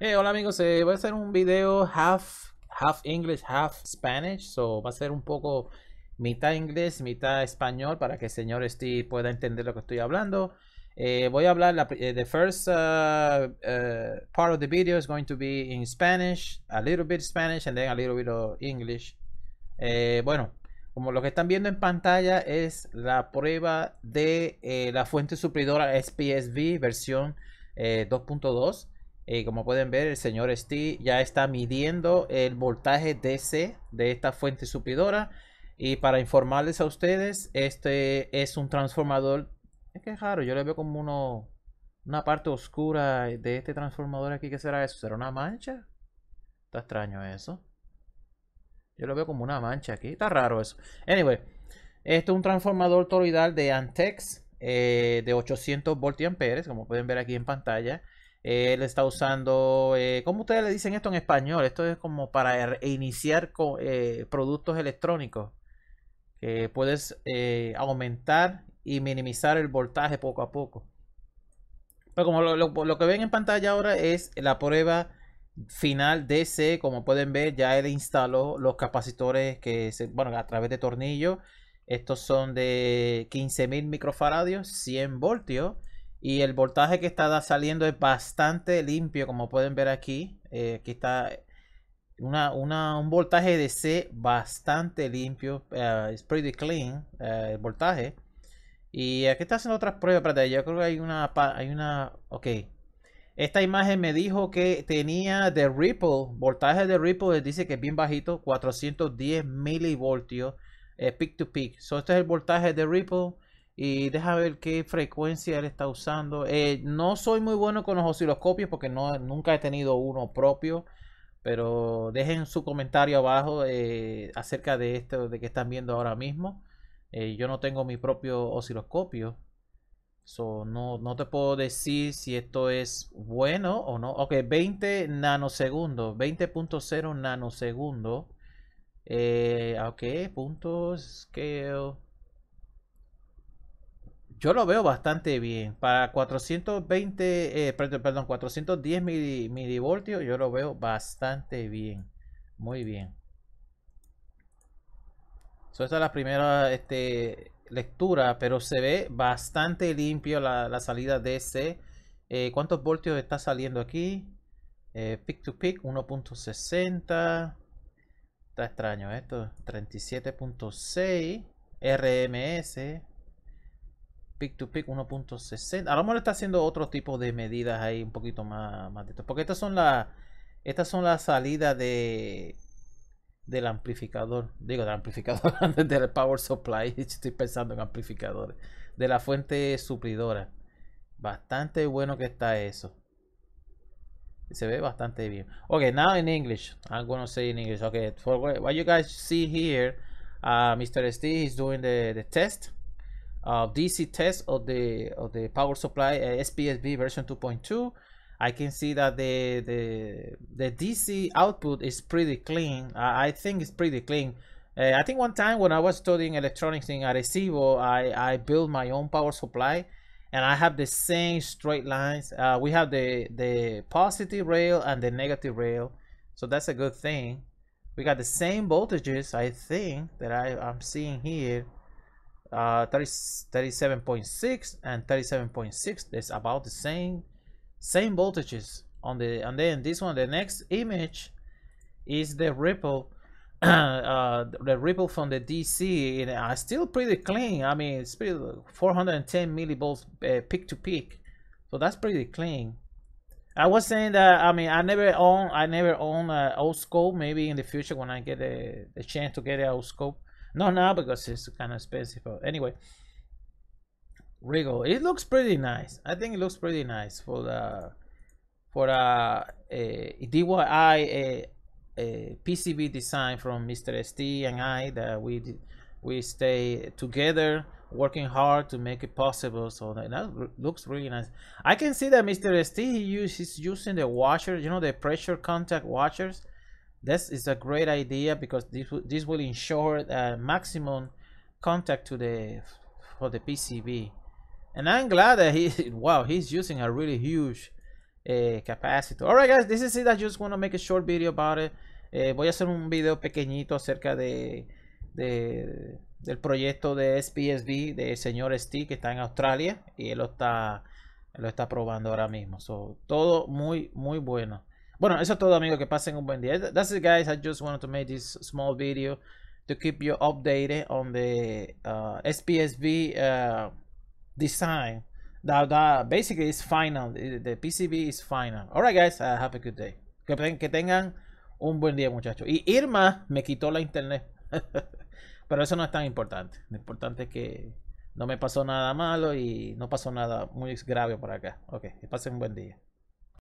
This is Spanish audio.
Eh, hola amigos, eh, voy a hacer un video half, half English, half Spanish. So, va a ser un poco mitad inglés, mitad español para que el señor Steve pueda entender lo que estoy hablando. Eh, voy a hablar, la, the first uh, uh, part of the video is going to be in Spanish, a little bit Spanish and then a little bit of English. bueno, como lo que están viendo en pantalla es la prueba de la fuente supridora SPSV versión 2.2. Eh, como pueden ver, el señor Steve ya está midiendo el voltaje DC de esta fuente supidora. Y para informarles a ustedes, este es un transformador. Es que raro, yo le veo como uno, una parte oscura de este transformador aquí. ¿Qué será eso? ¿Será una mancha? Está extraño eso. Yo lo veo como una mancha aquí. Está raro eso. Anyway, esto es un transformador toroidal de Antex eh, de 800 amperes, como pueden ver aquí en pantalla él está usando, como eh, ¿cómo ustedes le dicen esto en español? Esto es como para er, iniciar con, eh, productos electrónicos. Que puedes eh, aumentar y minimizar el voltaje poco a poco. Pero como lo, que ven en pantalla ahora es la prueba final DC. Como pueden ver, ya él instaló los capacitores que se, bueno, a través de tornillos. Estos son de 15.000 microfaradios, 100 voltios. Y el voltaje que está saliendo es bastante limpio, como pueden ver aquí. Eh, aquí está eh, un voltaje de C bastante limpio. es eh, pretty clean el voltaje. Y aquí está haciendo otras pruebas. te yo creo que hay una, hay una... Ok. Esta imagen me dijo que tenía de Ripple, voltaje de Ripple, dice que es bien bajito, 410 milivoltios, peak to peak. So, este es el voltaje de Ripple y deja ver qué frecuencia él está usando. Eh, no soy muy bueno con los osciloscopios porque no, nunca he tenido uno propio. Pero dejen su comentario abajo eh, acerca de esto de que están viendo ahora mismo. Eh, yo no tengo mi propio osciloscopio. So, no, no te puedo decir si esto es bueno o no. Ok, 20 nanosegundos. 20.0 nanosegundos. ok, puntos. Scale yo lo veo bastante bien. Para 420, eh, perdón, 410 milivoltios, yo lo veo bastante bien. Muy bien. So, esta es la primera este, lectura, pero se ve bastante limpio la, salida de ese. Eh, ¿Cuántos voltios está saliendo aquí? Eh, peak to peak 1.60. Está extraño esto. 37.6. RMS pick to pick 1.60. A lo mejor está haciendo otro tipo de medidas ahí un poquito más, más de esto. Porque estas son las estas son las salidas de del amplificador. Digo, del amplificador del power supply. Estoy pensando en amplificadores. De la fuente suplidora. Bastante bueno que está eso. Se ve bastante bien. Okay, now in English. I'm going to say in English. Okay, for what you guys see here, uh, Mr. Steve is doing the, the test. uh, DC test of the of the power supply uh, SPSB version 2.2 I can see that the the the DC output is pretty clean uh, I think it's pretty clean uh, I think one time when I was studying electronics in Arecibo I, I built my own power supply and I have the same straight lines uh, we have the the positive rail and the negative rail so that's a good thing we got the same voltages I think that I, I'm seeing here uh, 37.6 and 37.6 that's about the same same voltages on the and then this one the next image is the ripple uh, the ripple from the DC and are still pretty clean I mean it's pretty 410 millivolts uh, peak to peak so that's pretty clean I was saying that I mean I never own I never own a old scope maybe in the future when I get a, a chance to get an old scope not now because it's kind of expensive. But anyway, Regal. It looks pretty nice. I think it looks pretty nice for the for a, a DIY a, a PCB design from Mr. ST and I that we we stay together working hard to make it possible so that, that looks really nice i can see that mr st he use, he's using the washer you know the pressure contact washers This is a great idea because this, this will ensure a maximum contact to the for the PCB. And I'm glad that he, wow, he's using a really huge eh, capacitor. right guys, this is it. I just want to make a short video about it. Eh, voy a hacer un video pequeñito acerca de, de, del proyecto de SPSB de señor Steve que está en Australia y él lo está, lo está probando ahora mismo. So, todo muy, muy bueno. Bueno, eso es todo amigos, que pasen un buen día. That's it guys, I just wanted to make this small video to keep you updated on the uh, SPSV uh, design. That, basically it's final, the PCB is final. Alright guys, uh, have a good day. Que, que tengan un buen día muchachos. Y Irma me quitó la internet. Pero eso no es tan importante. Lo importante es que no me pasó nada malo y no pasó nada muy grave por acá. Ok, que pasen un buen día.